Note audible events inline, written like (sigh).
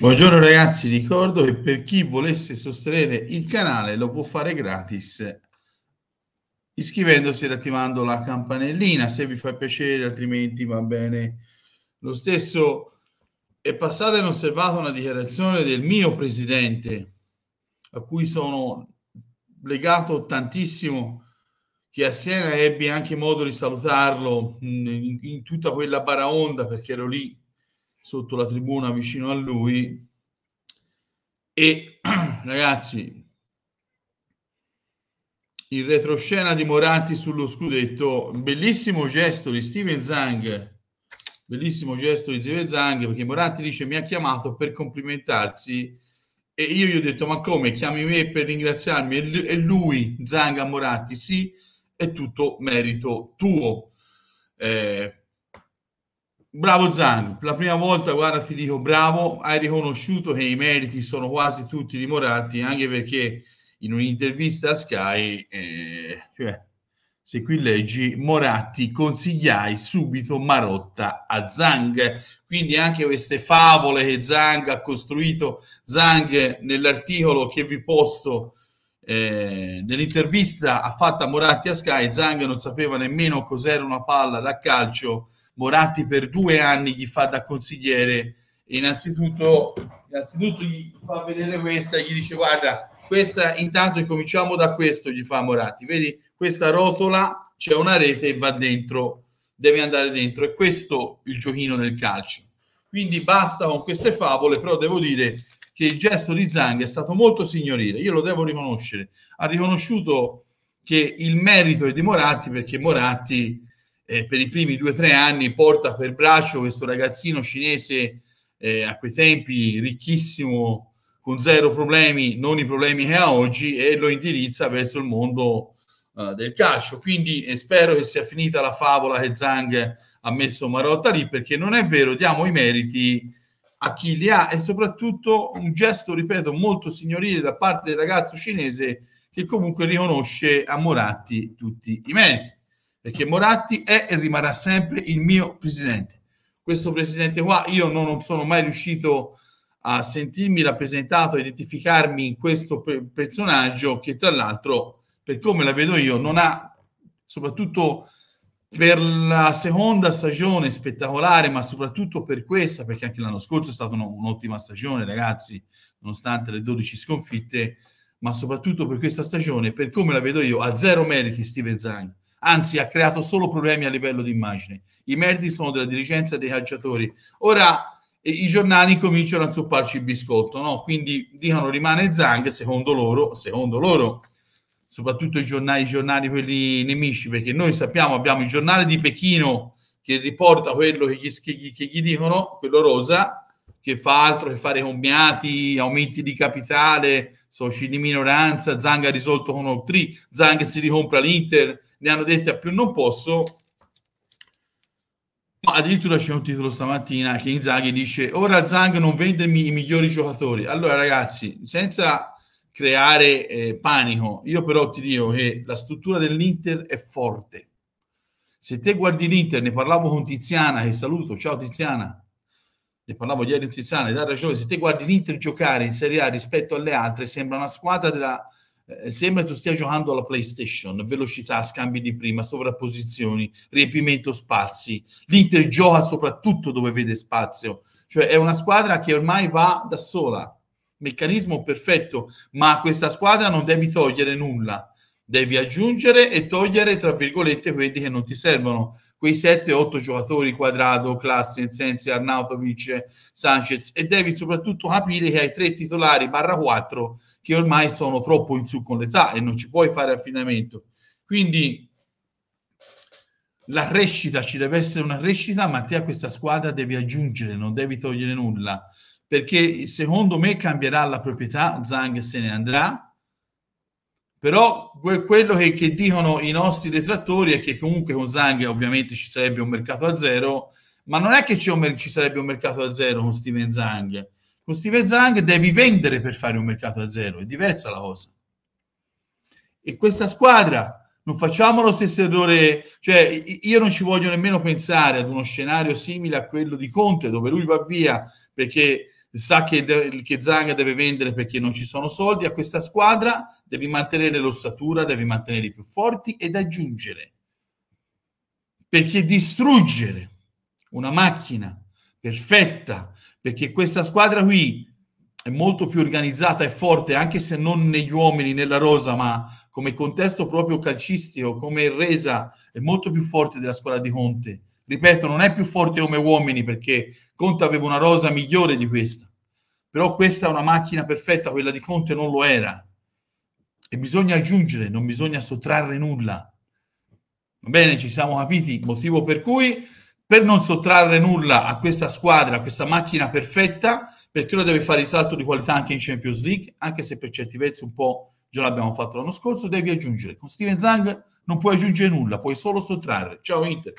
Buongiorno ragazzi, ricordo che per chi volesse sostenere il canale lo può fare gratis iscrivendosi ed attivando la campanellina se vi fa piacere, altrimenti va bene lo stesso. È passata inosservata una dichiarazione del mio presidente a cui sono legato tantissimo che a Siena ebbi anche modo di salutarlo in, in tutta quella baraonda perché ero lì sotto la tribuna vicino a lui e (clears throat) ragazzi il retroscena di Moratti sullo scudetto bellissimo gesto di Steven Zang bellissimo gesto di Steven Zang perché Moratti dice mi ha chiamato per complimentarsi e io gli ho detto ma come chiami me per ringraziarmi e lui Zang a Moratti sì è tutto merito tuo eh, Bravo Zan, la prima volta, guarda, ti dico bravo, hai riconosciuto che i meriti sono quasi tutti di Moratti, anche perché in un'intervista a Sky, eh, cioè, se qui leggi, Moratti consigliai subito Marotta a Zang. Quindi anche queste favole che Zang ha costruito, Zang nell'articolo che vi posto eh, nell'intervista fatto a Moratti a Sky, Zang non sapeva nemmeno cos'era una palla da calcio Moratti per due anni gli fa da consigliere e innanzitutto, innanzitutto gli fa vedere questa e gli dice guarda questa intanto cominciamo da questo gli fa Moratti vedi questa rotola c'è una rete e va dentro deve andare dentro e questo il giochino del calcio quindi basta con queste favole però devo dire che il gesto di Zang è stato molto signorile io lo devo riconoscere ha riconosciuto che il merito è di Moratti perché Moratti eh, per i primi due o tre anni porta per braccio questo ragazzino cinese eh, a quei tempi ricchissimo, con zero problemi, non i problemi che ha oggi, e lo indirizza verso il mondo eh, del calcio. Quindi eh, spero che sia finita la favola che Zhang ha messo Marotta lì, perché non è vero, diamo i meriti a chi li ha e soprattutto un gesto, ripeto, molto signorile da parte del ragazzo cinese che comunque riconosce a Moratti tutti i meriti perché Moratti è e rimarrà sempre il mio presidente. Questo presidente qua io non sono mai riuscito a sentirmi rappresentato, a identificarmi in questo personaggio che tra l'altro, per come la vedo io, non ha, soprattutto per la seconda stagione spettacolare, ma soprattutto per questa, perché anche l'anno scorso è stata un'ottima stagione, ragazzi, nonostante le 12 sconfitte, ma soprattutto per questa stagione, per come la vedo io, ha zero meriti Steven Zang anzi ha creato solo problemi a livello di immagine. I meriti sono della dirigenza dei calciatori. Ora eh, i giornali cominciano a zupparci il biscotto, no? quindi dicono rimane Zang, secondo loro, secondo loro, soprattutto i giornali, i giornali quelli nemici, perché noi sappiamo, abbiamo il giornale di Pechino che riporta quello che gli, che gli, che gli dicono, quello rosa, che fa altro che fare commiati, aumenti di capitale, soci di minoranza, Zang ha risolto con Octree, Zang si ricompra l'Inter, ne hanno dette a più non posso. No, addirittura c'è un titolo stamattina che Inzaghi dice ora Zang non vendermi i migliori giocatori. Allora ragazzi, senza creare eh, panico, io però ti dico che la struttura dell'Inter è forte. Se te guardi l'Inter, ne parlavo con Tiziana, che saluto, ciao Tiziana, ne parlavo ieri con Tiziana, ed ha ragione, se te guardi l'Inter giocare in Serie A rispetto alle altre, sembra una squadra della, eh, sembra tu stia giocando alla PlayStation, velocità, scambi di prima, sovrapposizioni, riempimento spazi. L'Inter gioca soprattutto dove vede spazio, cioè è una squadra che ormai va da sola. Meccanismo perfetto, ma a questa squadra non devi togliere nulla devi aggiungere e togliere, tra virgolette, quelli che non ti servono. Quei 7-8 giocatori, Quadrado, Klassin, Sensi, Arnautovic, Sanchez. E devi soprattutto capire che hai tre titolari, barra 4, che ormai sono troppo in su con l'età e non ci puoi fare affidamento. Quindi la crescita ci deve essere una crescita, ma te a questa squadra devi aggiungere, non devi togliere nulla, perché secondo me cambierà la proprietà, Zang se ne andrà, però que- quello che, che, dicono i nostri detrattori è che comunque con Zang ovviamente ci sarebbe un mercato a zero, ma non è che mer- ci sarebbe un mercato a zero con Steven Zang. Con Steven Zang devi vendere per fare un mercato a zero, è diversa la cosa. E questa squadra, non facciamo lo stesso errore, cioè io non ci voglio nemmeno pensare ad uno scenario simile a quello di Conte, dove lui va via perché sa che, de- che Zang deve vendere perché non ci sono soldi, a questa squadra devi mantenere l'ossatura, devi mantenere i più forti ed aggiungere. Perché distruggere una macchina perfetta, perché questa squadra qui è molto più organizzata e forte, anche se non negli uomini, nella rosa, ma come contesto proprio calcistico, come resa, è molto più forte della squadra di Conte. Ripeto, non è più forte come uomini perché Conte aveva una rosa migliore di questa, però questa è una macchina perfetta, quella di Conte non lo era e bisogna aggiungere, non bisogna sottrarre nulla. Va bene, ci siamo capiti, motivo per cui per non sottrarre nulla a questa squadra, a questa macchina perfetta, perché lo deve fare il salto di qualità anche in Champions League, anche se per certi versi un po' già l'abbiamo fatto l'anno scorso, devi aggiungere. Con Steven Zang non puoi aggiungere nulla, puoi solo sottrarre. Ciao Inter.